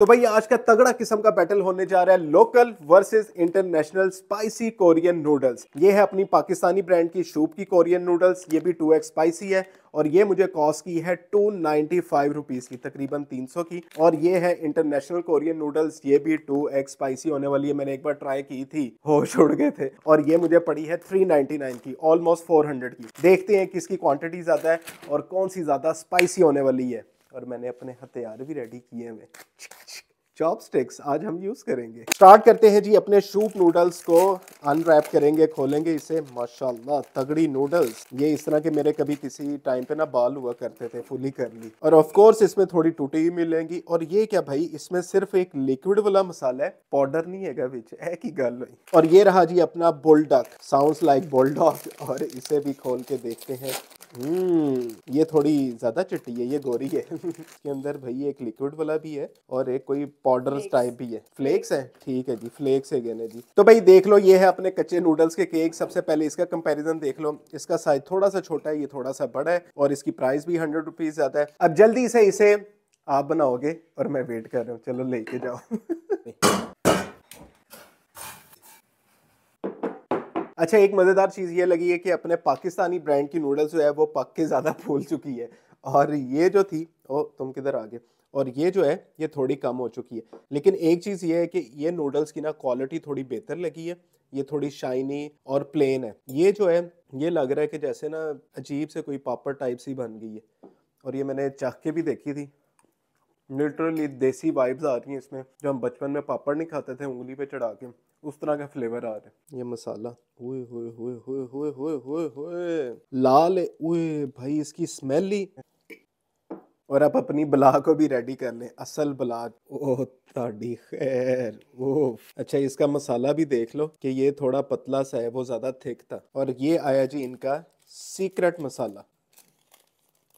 तो भाई आज का तगड़ा किस्म का बैटल होने जा रहा है local versus international spicy Korean noodles ये है अपनी पाकिस्तानी ब्रांड की शूप की कोरियन नूडल्स ये भी 2x स्पाइसी है और ये मुझे कॉस्ट की है टू नाइन्टी फाइव रुपीज की तकरीबन तीन सौ की और ये है इंटरनेशनल कोरियन नूडल्स ये भी टू एक्स स्पाइसी होने वाली है मैंने एक बार ट्राई की थी हो छोड़ गए थे और ये मुझे पड़ी है थ्री नाइनटी नाइन की ऑलमोस्ट फोर हंड्रेड की देखते हैं किसकी क्वांटिटी ज्यादा है और कौन सी ज्यादा स्पाइसी होने वाली है और मैंने अपने हथियार भी रेडी किए हुए चॉपस्टिक्स आज हम यूज़ करेंगे स्टार्ट करते हैं जी अपने सूप नूडल्स को अनरैप करेंगे खोलेंगे इसे माशाल्लाह तगड़ी नूडल्स ये इस तरह के मेरे कभी किसी टाइम पे ना बाल हुआ करते थे फुली कर ली और ऑफ कोर्स इसमें थोड़ी टूटी ही मिलेंगी और ये क्या भाई इसमें सिर्फ एक लिक्विड वाला मसाला है पाउडर नहीं है बिच है की गल हुई और ये रहा जी अपना बुलडक साउंड लाइक बुलडॉग और इसे भी खोल के देखते हैं हम्म ये थोड़ी ज़्यादा चिट्टी है ये गोरी है इसके अंदर भाई एक लिक्विड वाला भी है और एक कोई पाउडर टाइप भी है फ्लेक्स है ठीक है जी फ्लेक्स है गहने जी तो भाई देख लो ये है अपने कच्चे नूडल्स के केक सबसे पहले इसका कंपैरिजन देख लो इसका साइज थोड़ा सा छोटा है ये थोड़ा सा बड़ा है और इसकी प्राइस भी हंड्रेड रुपीज़ ज़्यादा है अब जल्दी से इसे आप बनाओगे और मैं वेट कर रहा हूँ चलो लेके जाओ अच्छा एक मज़ेदार चीज़ ये लगी है कि अपने पाकिस्तानी ब्रांड की नूडल्स जो है वो पक के ज़्यादा फूल चुकी है और ये जो थी ओ तुम किधर आ गए और ये जो है ये थोड़ी कम हो चुकी है लेकिन एक चीज़ ये है कि ये नूडल्स की ना क्वालिटी थोड़ी बेहतर लगी है ये थोड़ी शाइनी और प्लेन है ये जो है ये लग रहा है कि जैसे ना अजीब से कोई पापड़ टाइप सी बन गई है और ये मैंने चख के भी देखी थी लिटरली देसी वाइब्स आ रही हैं इसमें जो हम बचपन में पापड़ नहीं खाते थे उंगली पे चढ़ा के उस तरह का फ्लेवर आ रहा है ये मसाला हुए हुए हुए हुए हुए हुए हुए हुए लाल हुए भाई इसकी स्मेल ही और आप अपनी बला को भी रेडी कर लें असल बला ताड़ी खैर ओह अच्छा इसका मसाला भी देख लो कि ये थोड़ा पतला सा है वो ज़्यादा थिक था और ये आया जी इनका सीक्रेट मसाला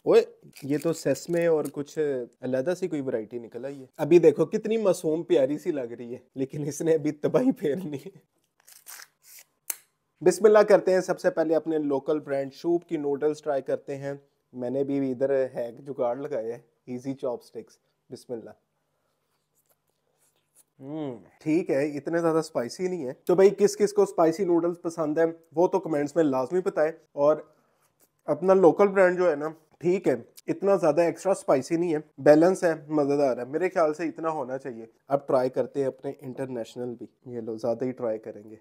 ओए ये तो सेसमे और कुछ अलहदा सी कोई वैरायटी निकल आई है अभी देखो कितनी मासूम प्यारी सी लग रही है लेकिन इसने अभी तबाही फेरनी है बिस्मिल्लाह करते हैं सबसे पहले अपने लोकल ब्रांड शूप की नूडल्स ट्राई करते हैं मैंने भी इधर है जुगाड़ लगाया है चॉप स्टिक्स बिस्मिल्लाह हम्म, ठीक है इतने ज़्यादा स्पाइसी नहीं है तो भाई किस किस को स्पाइसी नूडल्स पसंद है वो तो कमेंट्स में लाजमी बताएं और अपना लोकल ब्रांड जो है ना ठीक है इतना ज़्यादा एक्स्ट्रा स्पाइसी नहीं है बैलेंस है मज़ेदार है मेरे ख्याल से इतना होना चाहिए अब ट्राई करते हैं अपने इंटरनेशनल भी ये लो ज़्यादा ही ट्राई करेंगे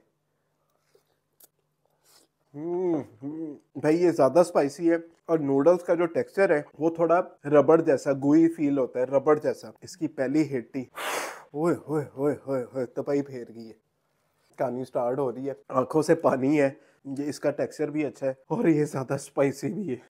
हम्म, हम्म। भाई ये ज़्यादा स्पाइसी है और नूडल्स का जो टेक्सचर है वो थोड़ा रबड़ जैसा गुई फील होता है रबड़ जैसा इसकी पहली हिट्टी ओए ओए ओए फेर गई है कहानी स्टार्ट हो रही है आंखों से पानी है ये इसका टेक्सचर भी अच्छा है और ये ज़्यादा स्पाइसी भी है